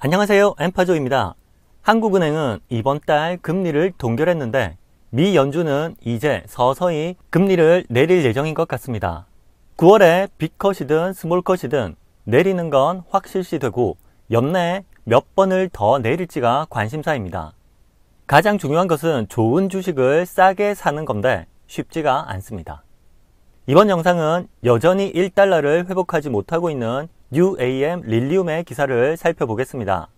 안녕하세요 엠파조입니다 한국은행은 이번 달 금리를 동결했는데 미 연준은 이제 서서히 금리를 내릴 예정인 것 같습니다 9월에 빅컷이든 스몰컷이든 내리는 건 확실시 되고 연내에 몇 번을 더 내릴지가 관심사입니다 가장 중요한 것은 좋은 주식을 싸게 사는 건데 쉽지가 않습니다 이번 영상은 여전히 1달러를 회복하지 못하고 있는 UAM 릴리움의 기사를 살펴보겠습니다.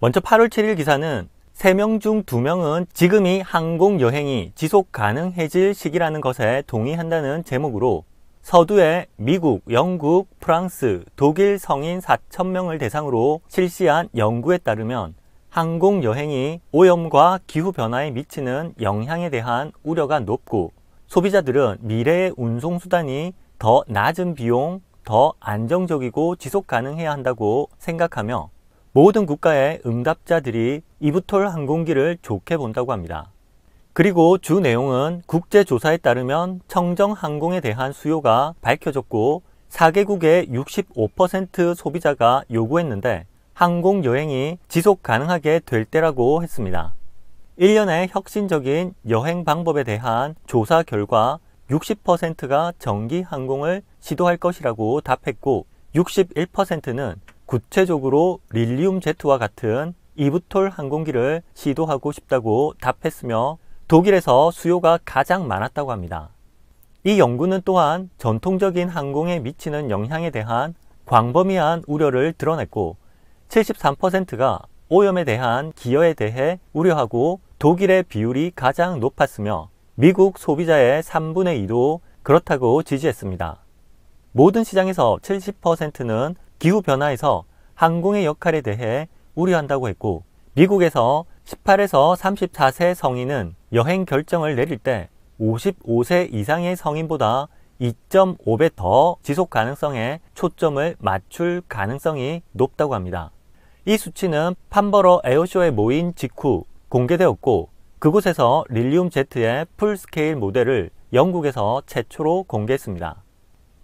먼저 8월 7일 기사는 3명 중 2명은 지금이 항공 여행이 지속 가능해질 시기라는 것에 동의한다는 제목으로 서두에 미국, 영국, 프랑스, 독일 성인 4천명을 대상으로 실시한 연구에 따르면 항공 여행이 오염과 기후변화에 미치는 영향에 대한 우려가 높고 소비자들은 미래의 운송수단이 더 낮은 비용, 더 안정적이고 지속 가능해야 한다고 생각하며 모든 국가의 응답자들이 이부톨 항공기를 좋게 본다고 합니다. 그리고 주 내용은 국제조사에 따르면 청정 항공에 대한 수요가 밝혀졌고 4개국의 65% 소비자가 요구했는데 항공 여행이 지속 가능하게 될 때라고 했습니다. 1년의 혁신적인 여행 방법에 대한 조사 결과 60%가 전기 항공을 시도할 것이라고 답했고 61%는 구체적으로 릴리움 제트와 같은 이브톨 항공기를 시도하고 싶다고 답했으며 독일에서 수요가 가장 많았다고 합니다. 이 연구는 또한 전통적인 항공에 미치는 영향에 대한 광범위한 우려를 드러냈고 73%가 오염에 대한 기여에 대해 우려하고 독일의 비율이 가장 높았으며 미국 소비자의 3분의 2도 그렇다고 지지했습니다. 모든 시장에서 70%는 기후변화에서 항공의 역할에 대해 우려한다고 했고 미국에서 18에서 34세 성인은 여행 결정을 내릴 때 55세 이상의 성인보다 2.5배 더 지속 가능성에 초점을 맞출 가능성이 높다고 합니다. 이 수치는 판버러 에어쇼에 모인 직후 공개되었고 그곳에서 릴리움 제트의 풀스케일 모델을 영국에서 최초로 공개했습니다.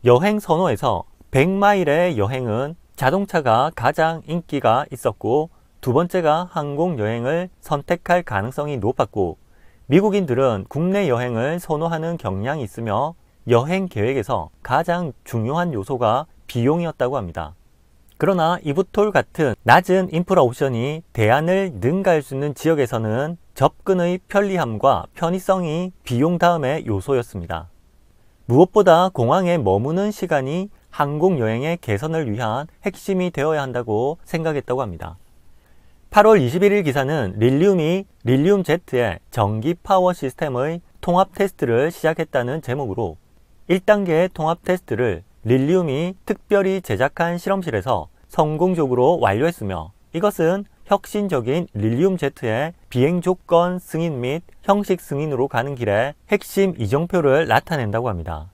여행 선호에서 100마일의 여행은 자동차가 가장 인기가 있었고 두 번째가 항공 여행을 선택할 가능성이 높았고 미국인들은 국내 여행을 선호하는 경향이 있으며 여행 계획에서 가장 중요한 요소가 비용이었다고 합니다. 그러나 이브톨 같은 낮은 인프라 옵션이 대안을 능가할 수 있는 지역에서는 접근의 편리함과 편의성이 비용 다음의 요소였습니다. 무엇보다 공항에 머무는 시간이 항공 여행의 개선을 위한 핵심이 되어야 한다고 생각했다고 합니다. 8월 21일 기사는 릴리움이 릴리움 제트의 전기 파워 시스템의 통합 테스트를 시작했다는 제목으로 1단계 통합 테스트를 릴리움이 특별히 제작한 실험실에서 성공적으로 완료했으며 이것은 혁신적인 릴리움 제트의 비행 조건 승인 및 형식 승인으로 가는 길에 핵심 이정표를 나타낸다고 합니다.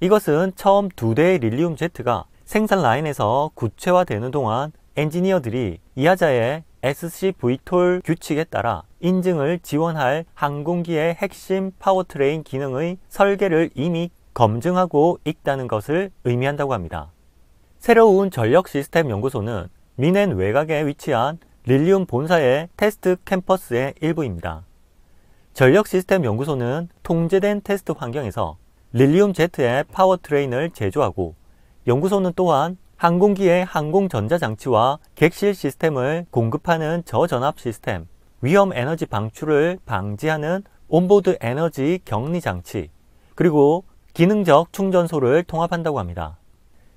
이것은 처음 두 대의 릴리움 제트가 생산 라인에서 구체화되는 동안 엔지니어들이 이하자의 SCV톨 규칙에 따라 인증을 지원할 항공기의 핵심 파워트레인 기능의 설계를 이미 검증하고 있다는 것을 의미한다고 합니다. 새로운 전력 시스템 연구소는 미넨 외곽에 위치한 릴리움 본사의 테스트 캠퍼스의 일부입니다. 전력시스템연구소는 통제된 테스트 환경에서 릴리움 제트의 파워트레인을 제조하고 연구소는 또한 항공기의 항공전자장치와 객실 시스템을 공급하는 저전압 시스템, 위험 에너지 방출을 방지하는 온보드 에너지 격리 장치, 그리고 기능적 충전소를 통합한다고 합니다.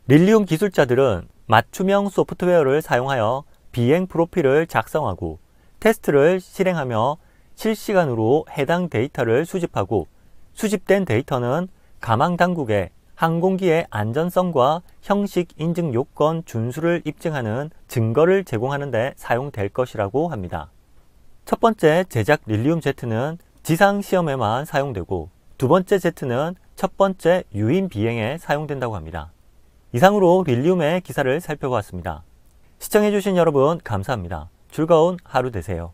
릴리움 기술자들은 맞춤형 소프트웨어를 사용하여 비행 프로필을 작성하고 테스트를 실행하며 실시간으로 해당 데이터를 수집하고 수집된 데이터는 가망 당국에 항공기의 안전성과 형식 인증 요건 준수를 입증하는 증거를 제공하는 데 사용될 것이라고 합니다. 첫 번째 제작 릴리움 제트는 지상 시험에만 사용되고 두 번째 제트는 첫 번째 유인 비행에 사용된다고 합니다. 이상으로 릴리움의 기사를 살펴보았습니다. 시청해주신 여러분 감사합니다. 즐거운 하루 되세요.